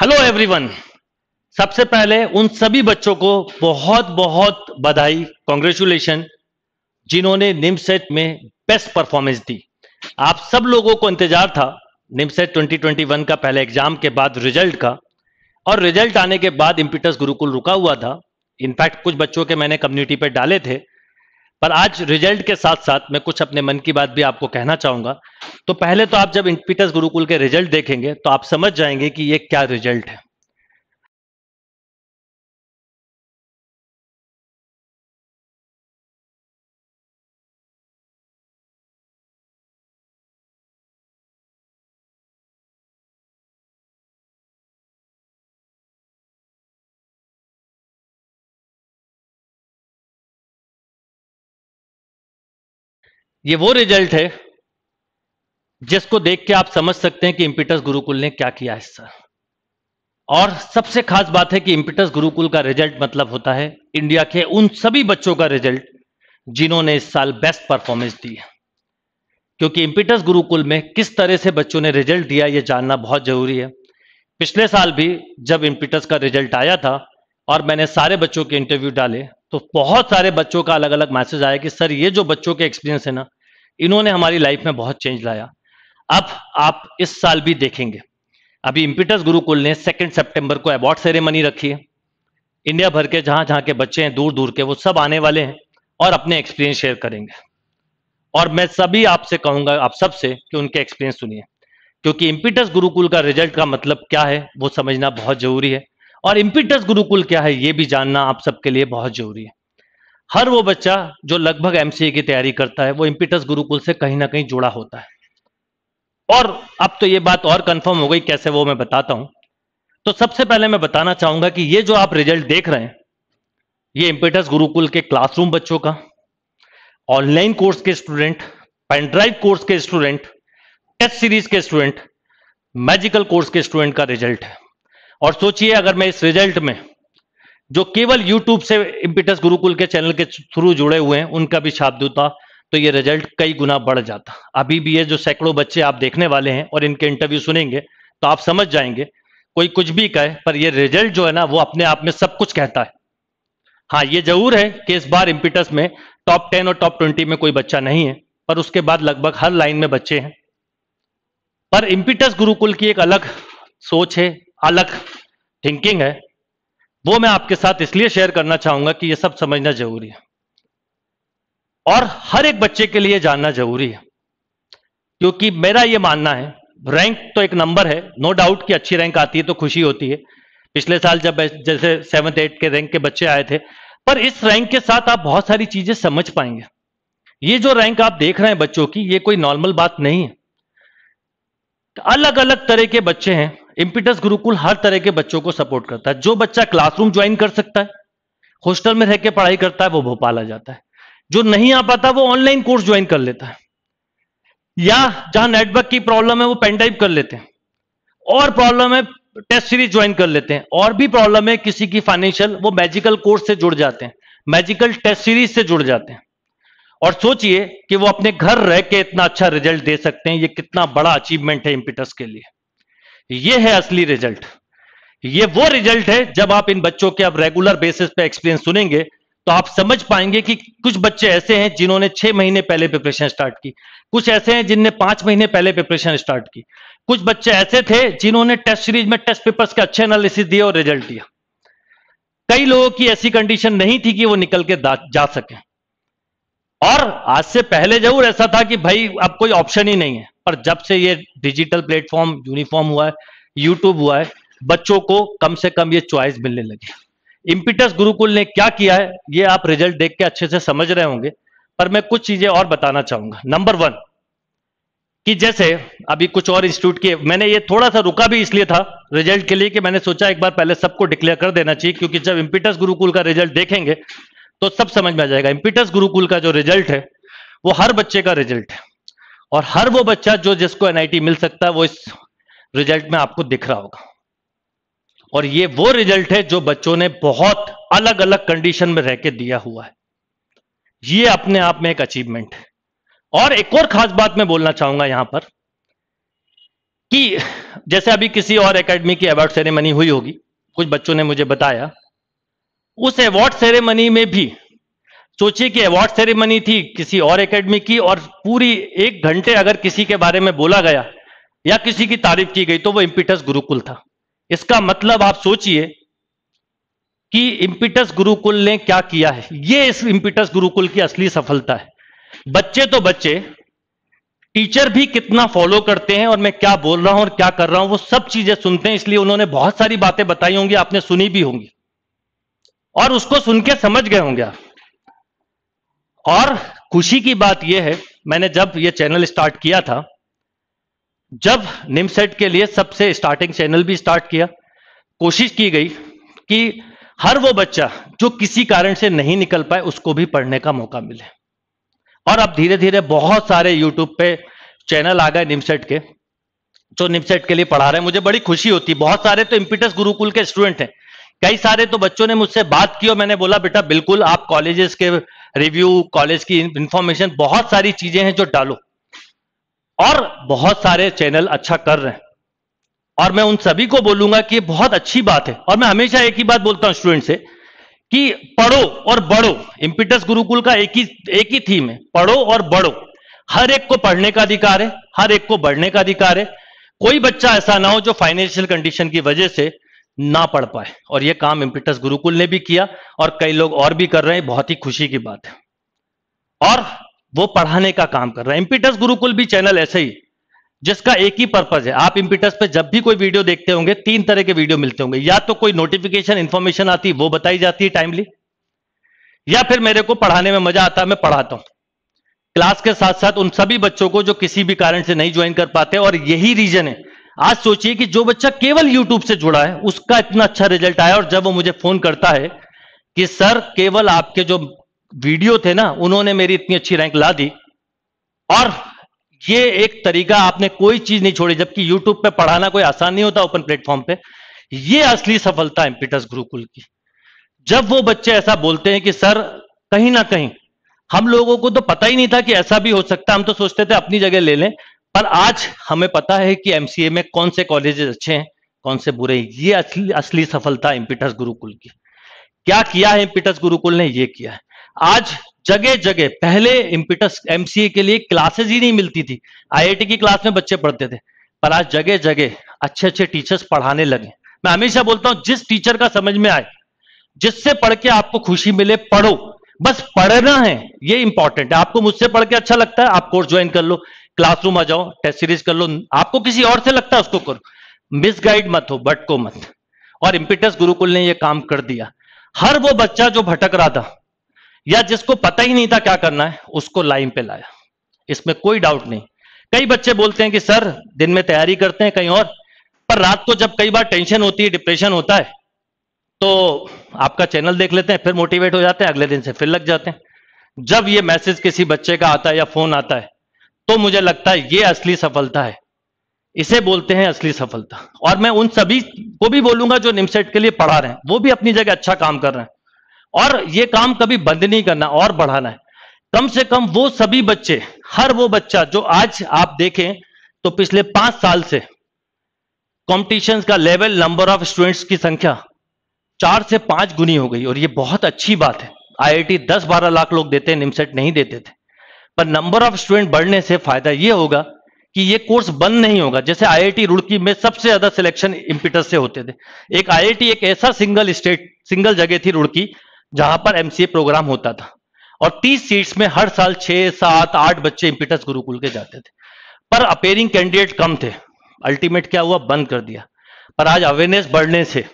hello everyone सबसे पहले उन सभी बच्चों को बहुत बहुत बधाई कॉन्ग्रेचुलेशन जिन्होंने निमसेट में बेस्ट परफॉर्मेंस दी आप सब लोगों को इंतजार था निमसेट 2021 का पहले एग्जाम के बाद रिजल्ट का और रिजल्ट आने के बाद इम्पिटस गुरुकुल रुका हुआ था इनफैक्ट कुछ बच्चों के मैंने कम्युनिटी पर डाले थे पर आज रिजल्ट के साथ साथ मैं कुछ अपने मन की बात भी आपको कहना चाहूंगा तो पहले तो आप जब इंटपीटर्स गुरुकुल के रिजल्ट देखेंगे तो आप समझ जाएंगे कि ये क्या रिजल्ट है ये वो रिजल्ट है जिसको देख के आप समझ सकते हैं कि इम्पिटस गुरुकुल ने क्या किया है सर और सबसे खास बात है कि इम्पिटस गुरुकुल का रिजल्ट मतलब होता है इंडिया के उन सभी बच्चों का रिजल्ट जिन्होंने इस साल बेस्ट परफॉर्मेंस दी है क्योंकि इम्पिटस गुरुकुल में किस तरह से बच्चों ने रिजल्ट दिया ये जानना बहुत जरूरी है पिछले साल भी जब इम्पिटस का रिजल्ट आया था और मैंने सारे बच्चों के इंटरव्यू डाले तो बहुत सारे बच्चों का अलग अलग मैसेज आया कि सर ये जो बच्चों के एक्सपीरियंस है ना इन्होंने हमारी लाइफ में बहुत चेंज लाया अब आप इस साल भी देखेंगे अभी इम्पिटस गुरुकुल ने सेकेंड सेप्टेम्बर को अवार्ड सेरेमनी रखी है इंडिया भर के जहां जहां के बच्चे हैं दूर दूर के वो सब आने वाले हैं और अपने एक्सपीरियंस शेयर करेंगे और मैं सभी आपसे कहूंगा आप सबसे कि उनके एक्सपीरियंस सुनिए क्योंकि इम्पिटस गुरुकुल का रिजल्ट का मतलब क्या है वो समझना बहुत जरूरी है और इम्पिटस गुरुकुल क्या है ये भी जानना आप सबके लिए बहुत जरूरी है हर वो बच्चा जो लगभग एमसीए की तैयारी करता है वो इम्पिटस गुरुकुल से कहीं ना कहीं जुड़ा होता है और अब तो ये बात और कंफर्म हो गई कैसे वो मैं बताता हूं तो सबसे पहले मैं बताना चाहूंगा कि ये जो आप रिजल्ट देख रहे हैं ये इम्पिटस गुरुकुल के क्लासरूम बच्चों का ऑनलाइन कोर्स के स्टूडेंट पेनड्राइव कोर्स के स्टूडेंट टेस्ट सीरीज के स्टूडेंट मैजिकल कोर्स के स्टूडेंट का रिजल्ट है और सोचिए अगर मैं इस रिजल्ट में जो केवल यूट्यूब से इम्पिटस गुरुकुल के चैनल के थ्रू जुड़े हुए हैं उनका भी छाप दूता तो ये रिजल्ट कई गुना बढ़ जाता अभी भी ये जो सैकड़ों बच्चे आप देखने वाले हैं और इनके इंटरव्यू सुनेंगे तो आप समझ जाएंगे कोई कुछ भी कहे पर ये रिजल्ट जो है ना वो अपने आप में सब कुछ कहता है हाँ ये जरूर है कि इस बार इम्पिटस में टॉप टेन और टॉप ट्वेंटी में कोई बच्चा नहीं है पर उसके बाद लगभग हर लाइन में बच्चे हैं पर इम्पिटस गुरुकुल की एक अलग सोच है अलग थिंकिंग है वो मैं आपके साथ इसलिए शेयर करना चाहूंगा कि ये सब समझना जरूरी है और हर एक बच्चे के लिए जानना जरूरी है क्योंकि मेरा ये मानना है रैंक तो एक नंबर है नो डाउट कि अच्छी रैंक आती है तो खुशी होती है पिछले साल जब जैसे सेवंथ एट के रैंक के बच्चे आए थे पर इस रैंक के साथ आप बहुत सारी चीजें समझ पाएंगे ये जो रैंक आप देख रहे हैं बच्चों की ये कोई नॉर्मल बात नहीं है अलग अलग तरह के बच्चे हैं इम्पिटस गुरुकुल हर तरह के बच्चों को सपोर्ट करता है जो बच्चा क्लासरूम ज्वाइन कर सकता है हॉस्टल में रह के पढ़ाई करता है वो भोपाल आ जाता है जो नहीं आ पाता वो ऑनलाइन कोर्स ज्वाइन कर लेता है या जहां नेटवर्क की प्रॉब्लम है वो पेनडाइव कर लेते हैं और प्रॉब्लम है टेस्ट सीरीज ज्वाइन कर लेते हैं और भी प्रॉब्लम है किसी की फाइनेंशियल वो मैजिकल कोर्स से जुड़ जाते हैं मैजिकल टेस्ट सीरीज से जुड़ जाते हैं और सोचिए कि वो अपने घर रह के इतना अच्छा रिजल्ट दे सकते हैं ये कितना बड़ा अचीवमेंट है इम्पिटस के लिए ये है असली रिजल्ट ये वो रिजल्ट है जब आप इन बच्चों के अब रेगुलर बेसिस पे एक्सपीरियंस सुनेंगे तो आप समझ पाएंगे कि कुछ बच्चे ऐसे हैं जिन्होंने छह महीने पहले प्रिपरेशन स्टार्ट की कुछ ऐसे हैं जिनने पांच महीने पहले प्रिपरेशन स्टार्ट की कुछ बच्चे ऐसे थे जिन्होंने टेस्ट सीरीज में टेस्ट पेपर्स के अच्छे एनालिसिस दिए और रिजल्ट दिया कई लोगों की ऐसी कंडीशन नहीं थी कि वो निकल के जा सके और आज से पहले जरूर ऐसा था कि भाई अब कोई ऑप्शन ही नहीं है पर जब से ये डिजिटल प्लेटफॉर्म यूनिफॉर्म हुआ है यूट्यूब हुआ है बच्चों को कम से कम ये चॉइस मिलने लगी इम्पिटस गुरुकुल ने क्या किया है ये आप रिजल्ट देख के अच्छे से समझ रहे होंगे पर मैं कुछ चीजें और बताना चाहूंगा नंबर वन कि जैसे अभी कुछ और इंस्टीट्यूट के मैंने ये थोड़ा सा रुका भी इसलिए था रिजल्ट के लिए कि मैंने सोचा एक बार पहले सबको डिक्लेयर कर देना चाहिए क्योंकि जब इम्पिटस गुरुकुल का रिजल्ट देखेंगे तो सब समझ में आ जाएगा इम्पिटस गुरुकुल का जो रिजल्ट है वो हर बच्चे का रिजल्ट है और हर वो बच्चा जो जिसको एनआईटी मिल सकता है वो इस रिजल्ट में आपको दिख रहा होगा और ये वो रिजल्ट है जो बच्चों ने बहुत अलग अलग कंडीशन में रह के दिया हुआ है ये अपने आप में एक अचीवमेंट है और एक और खास बात मैं बोलना चाहूंगा यहां पर कि जैसे अभी किसी और एकेडमी की अवार्ड सेरेमनी हुई होगी कुछ बच्चों ने मुझे बताया उस अवार्ड सेरेमनी में भी सोचिए कि अवार्ड सेरेमनी थी किसी और एकेडमी की और पूरी एक घंटे अगर किसी के बारे में बोला गया या किसी की तारीफ की गई तो वो इम्पिटस गुरुकुल था इसका मतलब आप सोचिए कि इम्पिटस गुरुकुल ने क्या किया है ये इस इम्पिटस गुरुकुल की असली सफलता है बच्चे तो बच्चे टीचर भी कितना फॉलो करते हैं और मैं क्या बोल रहा हूं और क्या कर रहा हूं वो सब चीजें सुनते हैं इसलिए उन्होंने बहुत सारी बातें बताई होंगी आपने सुनी भी होंगी और उसको सुन के समझ गए होंगे और खुशी की बात यह है मैंने जब यह चैनल स्टार्ट किया था जब निमसेट के लिए सबसे स्टार्टिंग चैनल भी स्टार्ट किया कोशिश की गई कि हर वो बच्चा जो किसी कारण से नहीं निकल पाए उसको भी पढ़ने का मौका मिले और अब धीरे धीरे बहुत सारे यूट्यूब पे चैनल आ गए निमसेट के जो निमसेट के लिए पढ़ा रहे हैं मुझे बड़ी खुशी होती है बहुत सारे तो इम्पिटस गुरुकुल के स्टूडेंट हैं कई सारे तो बच्चों ने मुझसे बात की और मैंने बोला बेटा बिल्कुल आप कॉलेजेस के रिव्यू कॉलेज की इंफॉर्मेशन बहुत सारी चीजें हैं जो डालो और बहुत सारे चैनल अच्छा कर रहे हैं और मैं उन सभी को बोलूंगा कि बहुत अच्छी बात है और मैं हमेशा एक ही बात बोलता हूं स्टूडेंट से कि पढ़ो और बढ़ो इम्पिटस गुरुकुल का एक ही एक ही थीम है पढ़ो और बढ़ो हर एक को पढ़ने का अधिकार है हर एक को बढ़ने का अधिकार है कोई बच्चा ऐसा ना हो जो फाइनेंशियल कंडीशन की वजह से ना पढ़ पाए और ये काम इम्पिटस गुरुकुल ने भी किया और कई लोग और भी कर रहे हैं बहुत ही खुशी की बात है और वो पढ़ाने का काम कर रहा है इम्पिटस गुरुकुल भी चैनल ऐसे ही जिसका एक ही पर्पज है आप इम्पिटस पे जब भी कोई वीडियो देखते होंगे तीन तरह के वीडियो मिलते होंगे या तो कोई नोटिफिकेशन इंफॉर्मेशन आती वो बताई जाती है टाइमली या फिर मेरे को पढ़ाने में मजा आता है मैं पढ़ाता हूं क्लास के साथ साथ उन सभी बच्चों को जो किसी भी कारण से नहीं ज्वाइन कर पाते और यही रीजन है आज सोचिए कि जो बच्चा केवल यूट्यूब से जुड़ा है उसका इतना अच्छा रिजल्ट आया और जब वो मुझे फोन करता है कि सर केवल आपके जो वीडियो थे ना उन्होंने मेरी इतनी अच्छी रैंक ला दी और ये एक तरीका आपने कोई चीज नहीं छोड़ी जबकि यूट्यूब पे पढ़ाना कोई आसान नहीं होता ओपन प्लेटफॉर्म पे ये असली सफलता एम्पिटस गुरुकुल की जब वो बच्चे ऐसा बोलते हैं कि सर कहीं ना कहीं हम लोगों को तो पता ही नहीं था कि ऐसा भी हो सकता हम तो सोचते थे अपनी जगह ले लें पर आज हमें पता है कि एमसीए में कौन से कॉलेजेस अच्छे हैं कौन से बुरे हैं ये असली असली सफलता इम्पिटस गुरुकुल की क्या किया है इम्पिटस गुरुकुल ने ये किया है आज जगह जगह पहले इम्पिटस एमसीए के लिए क्लासेस ही नहीं मिलती थी आईआईटी की क्लास में बच्चे पढ़ते थे पर आज जगह जगह अच्छे अच्छे टीचर्स पढ़ाने लगे मैं हमेशा बोलता हूं जिस टीचर का समझ में आए जिससे पढ़ के आपको खुशी मिले पढ़ो बस पढ़ना है ये इंपॉर्टेंट है आपको मुझसे पढ़ के अच्छा लगता है आप कोर्स ज्वाइन कर लो क्लासरूम आ जाओ टेस्ट सीरीज कर लो आपको किसी और से लगता है उसको करो मिसगाइड मत हो भटको मत और इम्पिटस गुरुकुल ने यह काम कर दिया हर वो बच्चा जो भटक रहा था या जिसको पता ही नहीं था क्या करना है उसको लाइन पे लाया इसमें कोई डाउट नहीं कई बच्चे बोलते हैं कि सर दिन में तैयारी करते हैं कहीं और पर रात को जब कई बार टेंशन होती है डिप्रेशन होता है तो आपका चैनल देख लेते हैं फिर मोटिवेट हो जाते हैं अगले दिन से फिर लग जाते हैं जब ये मैसेज किसी बच्चे का आता है या फोन आता है तो मुझे लगता है ये असली सफलता है इसे बोलते हैं असली सफलता और मैं उन सभी को भी बोलूंगा जो निमसेट के लिए पढ़ा रहे हैं वो भी अपनी जगह अच्छा काम कर रहे हैं और ये काम कभी बंद नहीं करना और बढ़ाना है कम से कम वो सभी बच्चे हर वो बच्चा जो आज आप देखें तो पिछले पांच साल से कॉम्पिटिशन का लेवल नंबर ऑफ स्टूडेंट्स की संख्या चार से पांच गुनी हो गई और ये बहुत अच्छी बात है टी दस बारह लाख लोग देते हैं निमसेट नहीं देते थे पर नंबर ऑफ स्टूडेंट बढ़ने से फायदा यह होगा कि यह कोर्स बंद नहीं होगा जैसे आईआईटी रुड़की में सबसे ज्यादा सिलेक्शन इंपिटस से होते थे एक आईआईटी एक ऐसा सिंगल स्टेट सिंगल जगह थी रुड़की जहां पर एमसीए प्रोग्राम होता था और 30 सीट्स में हर साल छह सात आठ बच्चे इंपिटस गुरुकुल के जाते थे पर अपेयरिंग कैंडिडेट कम थे अल्टीमेट क्या हुआ बंद कर दिया पर आज अवेयरनेस बढ़ने से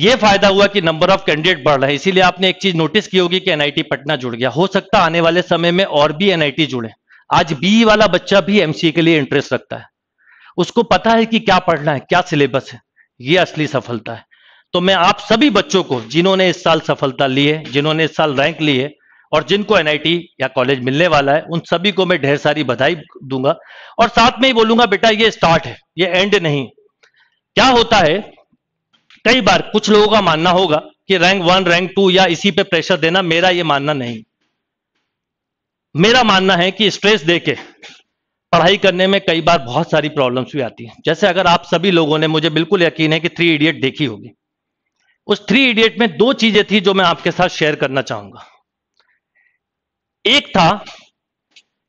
ये फायदा हुआ कि नंबर ऑफ कैंडिडेट बढ़ रहे हैं इसीलिए आपने एक चीज नोटिस की होगी कि एनआईटी पटना जुड़ गया हो सकता आने वाले समय में और भी एनआईटी जुड़े आज बी वाला बच्चा भी एमसीए के लिए इंटरेस्ट रखता है उसको पता है कि क्या पढ़ना है क्या सिलेबस है ये असली सफलता है तो मैं आप सभी बच्चों को जिन्होंने इस साल सफलता ली है जिन्होंने इस साल रैंक ली है और जिनको एनआईटी या कॉलेज मिलने वाला है उन सभी को मैं ढेर सारी बधाई दूंगा और साथ में ही बोलूंगा बेटा ये स्टार्ट है ये एंड नहीं क्या होता है कई बार कुछ लोगों का मानना होगा कि रैंक वन रैंक टू या इसी पे प्रेशर देना मेरा ये मानना नहीं मेरा मानना है कि स्ट्रेस देके पढ़ाई करने में कई बार बहुत सारी प्रॉब्लम्स भी आती हैं जैसे अगर आप सभी लोगों ने मुझे बिल्कुल यकीन है कि थ्री इडियट देखी होगी उस थ्री इडियट में दो चीजें थी जो मैं आपके साथ शेयर करना चाहूंगा एक था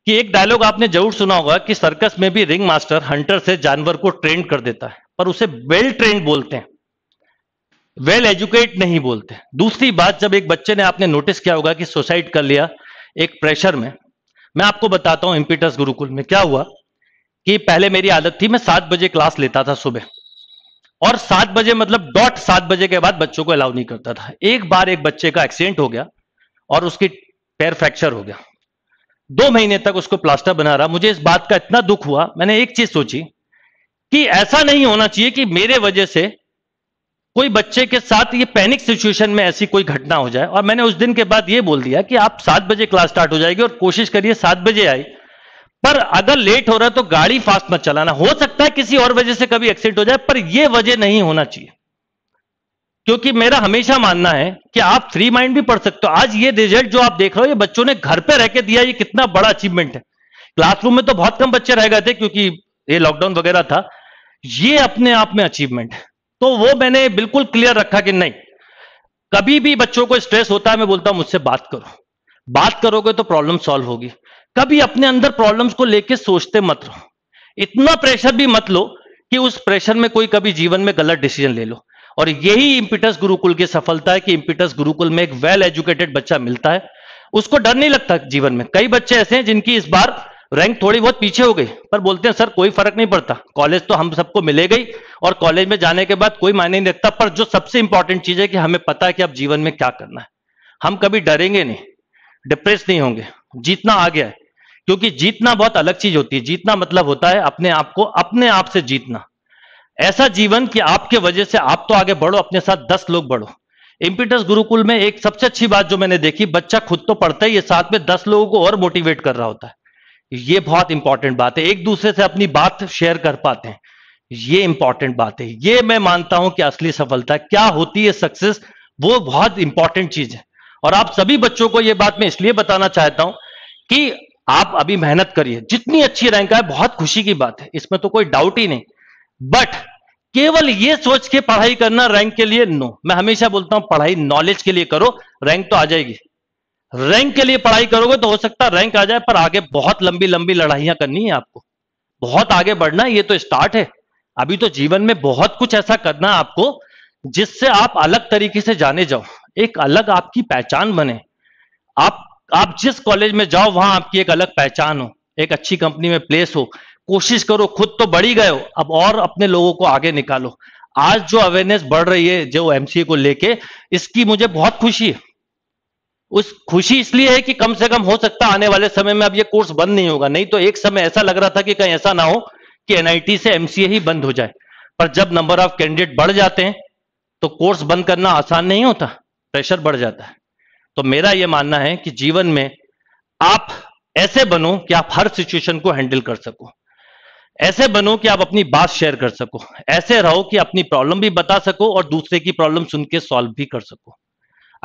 कि एक डायलॉग आपने जरूर सुना होगा कि सर्कस में भी रिंग मास्टर हंटर से जानवर को ट्रेंड कर देता है पर उसे वेल ट्रेंड बोलते हैं वेल एजुकेट नहीं बोलते दूसरी बात जब एक बच्चे ने आपने नोटिस किया होगा कि सुसाइड कर लिया एक प्रेशर में मैं आपको बताता हूं इम्पीटस गुरुकुल में क्या हुआ कि पहले मेरी आदत थी मैं सात बजे क्लास लेता था सुबह और सात बजे मतलब डॉट सात बजे के बाद बच्चों को अलाउ नहीं करता था एक बार एक बच्चे का एक्सीडेंट हो गया और उसकी पैर फ्रैक्चर हो गया दो महीने तक उसको प्लास्टर बना रहा मुझे इस बात का इतना दुख हुआ मैंने एक चीज सोची कि ऐसा नहीं होना चाहिए कि मेरे वजह से कोई बच्चे के साथ ये पैनिक सिचुएशन में ऐसी कोई घटना हो जाए और मैंने उस दिन के बाद ये बोल दिया कि आप सात बजे क्लास स्टार्ट हो जाएगी और कोशिश करिए सात बजे आई पर अगर लेट हो रहा है तो गाड़ी फास्ट मत चलाना हो सकता है किसी और वजह से कभी एक्सीडेंट हो जाए पर यह वजह नहीं होना चाहिए क्योंकि मेरा हमेशा मानना है कि आप फ्री माइंड भी पढ़ सकते हो आज ये रिजल्ट जो आप देख रहे हो ये बच्चों ने घर पे रह के दिया ये कितना बड़ा अचीवमेंट है क्लासरूम में तो बहुत कम बच्चे रह गए थे क्योंकि ये लॉकडाउन वगैरह था ये अपने आप में अचीवमेंट है तो वो मैंने बिल्कुल क्लियर रखा कि नहीं कभी भी बच्चों को स्ट्रेस होता है मैं बोलता हूं मुझसे बात करो बात करोगे तो प्रॉब्लम सॉल्व होगी कभी अपने अंदर प्रॉब्लम्स को लेके सोचते मत रहो इतना प्रेशर भी मत लो कि उस प्रेशर में कोई कभी जीवन में गलत डिसीजन ले लो और यही इंपिटस गुरुकुल की सफलता है कि इंपिटस गुरुकुल में एक वेल एजुकेटेड बच्चा मिलता है उसको डर नहीं लगता जीवन में कई बच्चे ऐसे हैं जिनकी इस बार रैंक थोड़ी बहुत पीछे हो गई पर बोलते हैं सर कोई फर्क नहीं पड़ता कॉलेज तो हम सबको मिले गई और कॉलेज में जाने के बाद कोई मायने नहीं रखता पर जो सबसे इंपॉर्टेंट चीज है कि हमें पता है कि अब जीवन में क्या करना है हम कभी डरेंगे नहीं डिप्रेस नहीं होंगे जीतना आ गया है क्योंकि जीतना बहुत अलग चीज होती है जीतना मतलब होता है अपने आप को अपने आप से जीतना ऐसा जीवन कि आपके वजह से आप तो आगे बढ़ो अपने साथ दस लोग बढ़ो इम्पिटस गुरुकुल में एक सबसे अच्छी बात जो मैंने देखी बच्चा खुद तो पढ़ता ही है साथ में दस लोगों को और मोटिवेट कर रहा होता है ये बहुत इंपॉर्टेंट बात है एक दूसरे से अपनी बात शेयर कर पाते हैं ये इंपॉर्टेंट बात है ये मैं मानता हूं कि असली सफलता क्या होती है सक्सेस वो बहुत इंपॉर्टेंट चीज है और आप सभी बच्चों को ये बात मैं इसलिए बताना चाहता हूं कि आप अभी मेहनत करिए जितनी अच्छी रैंक आए बहुत खुशी की बात है इसमें तो कोई डाउट ही नहीं बट केवल ये सोच के पढ़ाई करना रैंक के लिए नो मैं हमेशा बोलता हूं पढ़ाई नॉलेज के लिए करो रैंक तो आ जाएगी रैंक के लिए पढ़ाई करोगे तो हो सकता है रैंक आ जाए पर आगे बहुत लंबी लंबी लड़ाइयां करनी है आपको बहुत आगे बढ़ना ये तो स्टार्ट है अभी तो जीवन में बहुत कुछ ऐसा करना है आपको जिससे आप अलग तरीके से जाने जाओ एक अलग आपकी पहचान बने आप आप जिस कॉलेज में जाओ वहां आपकी एक अलग पहचान हो एक अच्छी कंपनी में प्लेस हो कोशिश करो खुद तो बढ़ी गए हो अब और अपने लोगों को आगे निकालो आज जो अवेयरनेस बढ़ रही है जो एमसीए को लेके इसकी मुझे बहुत खुशी है उस खुशी इसलिए है कि कम से कम हो सकता आने वाले समय में अब ये कोर्स बंद नहीं होगा नहीं तो एक समय ऐसा लग रहा था कि कहीं ऐसा ना हो कि एनआईटी से एमसीए ही बंद हो जाए पर जब नंबर ऑफ कैंडिडेट बढ़ जाते हैं तो कोर्स बंद करना आसान नहीं होता प्रेशर बढ़ जाता है तो मेरा यह मानना है कि जीवन में आप ऐसे बनो कि आप हर सिचुएशन को हैंडल कर सको ऐसे बनो कि आप अपनी बात शेयर कर सको ऐसे रहो कि अपनी प्रॉब्लम भी बता सको और दूसरे की प्रॉब्लम सुन के सॉल्व भी कर सको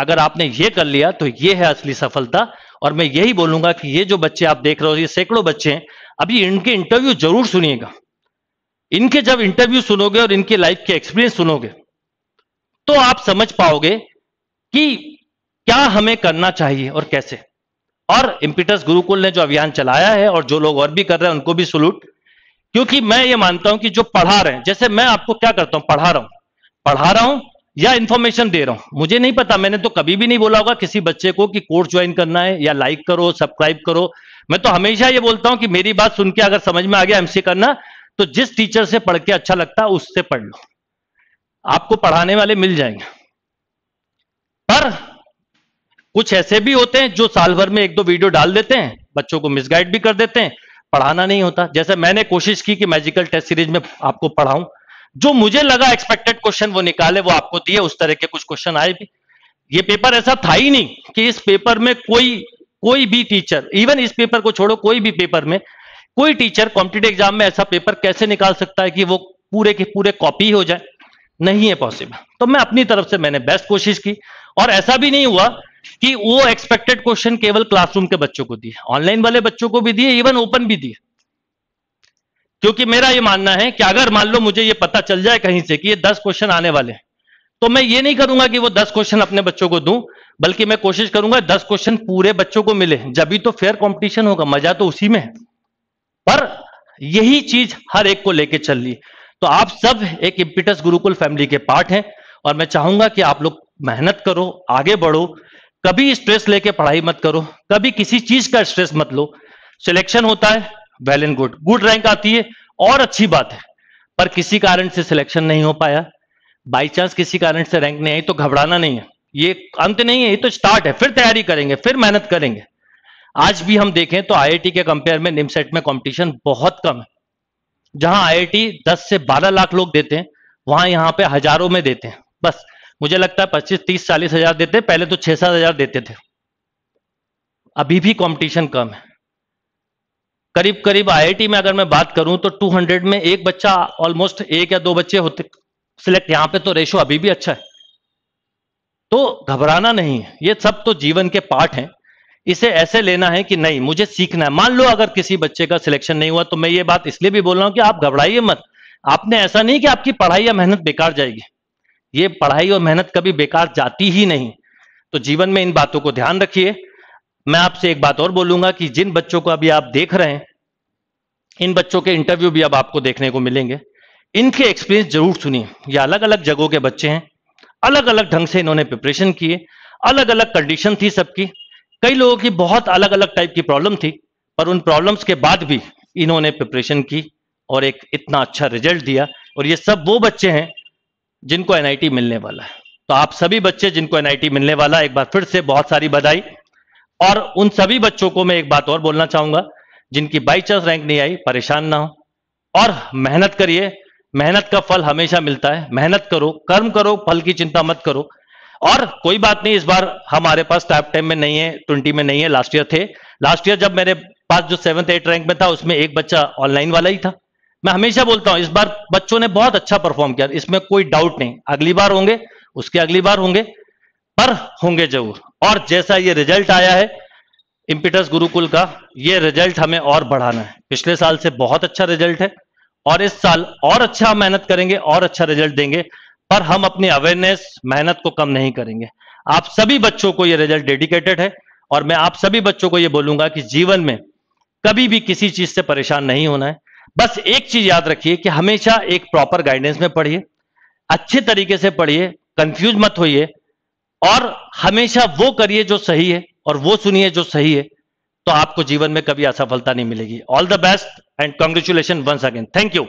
अगर आपने ये कर लिया तो ये है असली सफलता और मैं यही बोलूंगा कि ये जो बच्चे आप देख रहे हो ये सैकड़ों बच्चे हैं अभी इनके इंटरव्यू जरूर सुनिएगा इनके जब इंटरव्यू सुनोगे और इनके लाइफ के एक्सपीरियंस सुनोगे तो आप समझ पाओगे कि क्या हमें करना चाहिए और कैसे और इम्पिटस गुरुकुल ने जो अभियान चलाया है और जो लोग और भी कर रहे हैं उनको भी सुलूट क्योंकि मैं ये मानता हूं कि जो पढ़ा रहे हैं जैसे मैं आपको क्या करता हूं पढ़ा रहा हूं पढ़ा रहा हूं या इंफॉर्मेशन दे रहा हूं मुझे नहीं पता मैंने तो कभी भी नहीं बोला होगा किसी बच्चे को कि कोर्स ज्वाइन करना है या लाइक करो सब्सक्राइब करो मैं तो हमेशा ये बोलता हूं कि मेरी बात सुन के अगर समझ में आ गया एमसी करना तो जिस टीचर से पढ़ के अच्छा लगता है उससे पढ़ लो आपको पढ़ाने वाले मिल जाएंगे पर कुछ ऐसे भी होते हैं जो साल भर में एक दो वीडियो डाल देते हैं बच्चों को मिसगाइड भी कर देते हैं पढ़ाना नहीं होता जैसे मैंने कोशिश की कि मैजिकल टेस्ट सीरीज में आपको पढ़ाऊं जो मुझे लगा एक्सपेक्टेड क्वेश्चन वो निकाले वो आपको दिए उस तरह के कुछ क्वेश्चन आए भी ये पेपर ऐसा था ही नहीं कि इस पेपर में कोई कोई भी टीचर इवन इस पेपर को छोड़ो कोई भी पेपर में कोई टीचर कॉम्पिटेटिव एग्जाम में ऐसा पेपर कैसे निकाल सकता है कि वो पूरे के पूरे कॉपी हो जाए नहीं है पॉसिबल तो मैं अपनी तरफ से मैंने बेस्ट कोशिश की और ऐसा भी नहीं हुआ कि वो एक्सपेक्टेड क्वेश्चन केवल क्लासरूम के बच्चों को दिए ऑनलाइन वाले बच्चों को भी दिए इवन ओपन भी दिए क्योंकि मेरा ये मानना है कि अगर मान लो मुझे ये पता चल जाए कहीं से कि ये दस क्वेश्चन आने वाले हैं तो मैं ये नहीं करूंगा कि वो दस क्वेश्चन अपने बच्चों को दूं बल्कि मैं कोशिश करूंगा दस क्वेश्चन पूरे बच्चों को मिले जब तो फेयर कॉम्पिटिशन होगा मजा तो उसी में है पर यही चीज हर एक को लेकर चल रही तो आप सब एक इम्पिटस गुरुकुल फैमिली के पार्ट हैं और मैं चाहूंगा कि आप लोग मेहनत करो आगे बढ़ो कभी स्ट्रेस लेके पढ़ाई मत करो कभी किसी चीज का स्ट्रेस मत लो सिलेक्शन होता है well and good good rank आती है और अच्छी बात है पर किसी कारण से सिलेक्शन नहीं हो पाया बाई चांस किसी कारण से रैंक नहीं आई तो घबराना नहीं है ये अंत नहीं है ये तो स्टार्ट है फिर तैयारी करेंगे फिर मेहनत करेंगे आज भी हम देखें तो आई के कंपेयर में निमसेट में कॉम्पिटिशन बहुत कम है जहां आई 10 से 12 लाख लोग देते हैं वहां यहाँ पे हजारों में देते हैं बस मुझे लगता है पच्चीस तीस चालीस हजार देते पहले तो छह सात हजार देते थे अभी भी कंपटीशन कम है करीब करीब आईआईटी में अगर मैं बात करूं तो 200 में एक बच्चा ऑलमोस्ट एक या दो बच्चे होते सिलेक्ट यहां पे तो रेशो अभी भी अच्छा है तो घबराना नहीं है ये सब तो जीवन के पार्ट हैं इसे ऐसे लेना है कि नहीं मुझे सीखना है मान लो अगर किसी बच्चे का सिलेक्शन नहीं हुआ तो मैं ये बात इसलिए भी बोल रहा हूं कि आप घबराइए मत आपने ऐसा नहीं कि आपकी पढ़ाई या मेहनत बेकार जाएगी ये पढ़ाई और मेहनत कभी बेकार जाती ही नहीं तो जीवन में इन बातों को ध्यान रखिए मैं आपसे एक बात और बोलूंगा कि जिन बच्चों को अभी आप देख रहे हैं इन बच्चों के इंटरव्यू भी अब आपको देखने को मिलेंगे इनके एक्सपीरियंस जरूर सुनिए ये अलग अलग जगहों के बच्चे हैं अलग अलग ढंग से इन्होंने प्रिपरेशन किए अलग अलग कंडीशन थी सबकी कई लोगों की बहुत अलग अलग टाइप की प्रॉब्लम थी पर उन प्रॉब्लम्स के बाद भी इन्होंने प्रिपरेशन की और एक इतना अच्छा रिजल्ट दिया और ये सब वो बच्चे हैं जिनको एनआईटी मिलने वाला है तो आप सभी बच्चे जिनको एनआईटी मिलने वाला एक बार फिर से बहुत सारी बधाई और उन सभी बच्चों को मैं एक बात और बोलना चाहूंगा जिनकी बाई चांस रैंक नहीं आई परेशान ना हो और मेहनत करिए मेहनत का फल हमेशा मिलता है मेहनत करो कर्म करो फल की चिंता मत करो और कोई बात नहीं इस बार हमारे पास टाइप टाइम में नहीं है ट्वेंटी में नहीं है लास्ट ईयर थे लास्ट ईयर जब मेरे पास जो सेवंथ एट रैंक में था उसमें एक बच्चा ऑनलाइन वाला ही था मैं हमेशा बोलता हूं इस बार बच्चों ने बहुत अच्छा परफॉर्म किया इसमें कोई डाउट नहीं अगली बार होंगे उसके अगली बार होंगे पर होंगे जरूर और जैसा ये रिजल्ट आया है इम्पिटस गुरुकुल का ये रिजल्ट हमें और बढ़ाना है पिछले साल से बहुत अच्छा रिजल्ट है और इस साल और अच्छा मेहनत करेंगे और अच्छा रिजल्ट देंगे पर हम अपनी अवेयरनेस मेहनत को कम नहीं करेंगे आप सभी बच्चों को ये रिजल्ट डेडिकेटेड है और मैं आप सभी बच्चों को ये बोलूंगा कि जीवन में कभी भी किसी चीज से परेशान नहीं होना है बस एक चीज याद रखिए कि हमेशा एक प्रॉपर गाइडेंस में पढ़िए अच्छे तरीके से पढ़िए कंफ्यूज मत होइए और हमेशा वो करिए जो सही है और वो सुनिए जो सही है तो आपको जीवन में कभी असफलता नहीं मिलेगी all the best and congratulation once again thank you